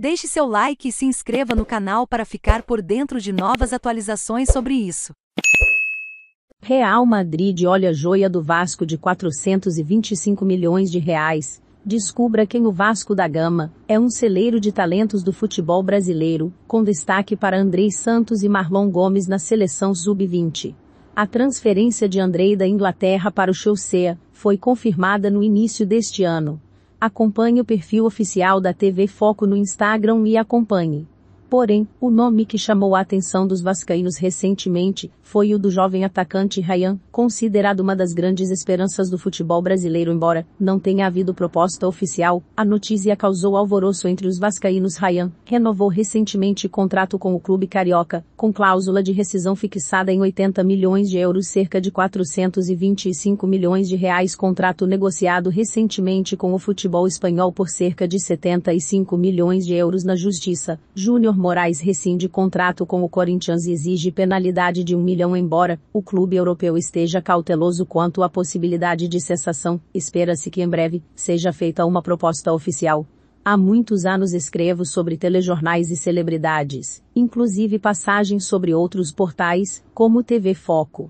Deixe seu like e se inscreva no canal para ficar por dentro de novas atualizações sobre isso. Real Madrid olha a joia do Vasco de 425 milhões de reais. Descubra quem o Vasco da Gama é um celeiro de talentos do futebol brasileiro, com destaque para Andrei Santos e Marlon Gomes na seleção sub-20. A transferência de Andrei da Inglaterra para o Chelsea foi confirmada no início deste ano. Acompanhe o perfil oficial da TV Foco no Instagram e acompanhe. Porém, o nome que chamou a atenção dos vascaínos recentemente foi o do jovem atacante Rayan, considerado uma das grandes esperanças do futebol brasileiro, embora não tenha havido proposta oficial. A notícia causou alvoroço entre os vascaínos. Rayan renovou recentemente contrato com o clube carioca, com cláusula de rescisão fixada em 80 milhões de euros, cerca de 425 milhões de reais, contrato negociado recentemente com o futebol espanhol por cerca de 75 milhões de euros na justiça. Júnior Moraes rescinde contrato com o Corinthians e exige penalidade de um milhão embora o clube europeu esteja cauteloso quanto à possibilidade de cessação, espera-se que em breve seja feita uma proposta oficial. Há muitos anos escrevo sobre telejornais e celebridades, inclusive passagens sobre outros portais, como TV Foco.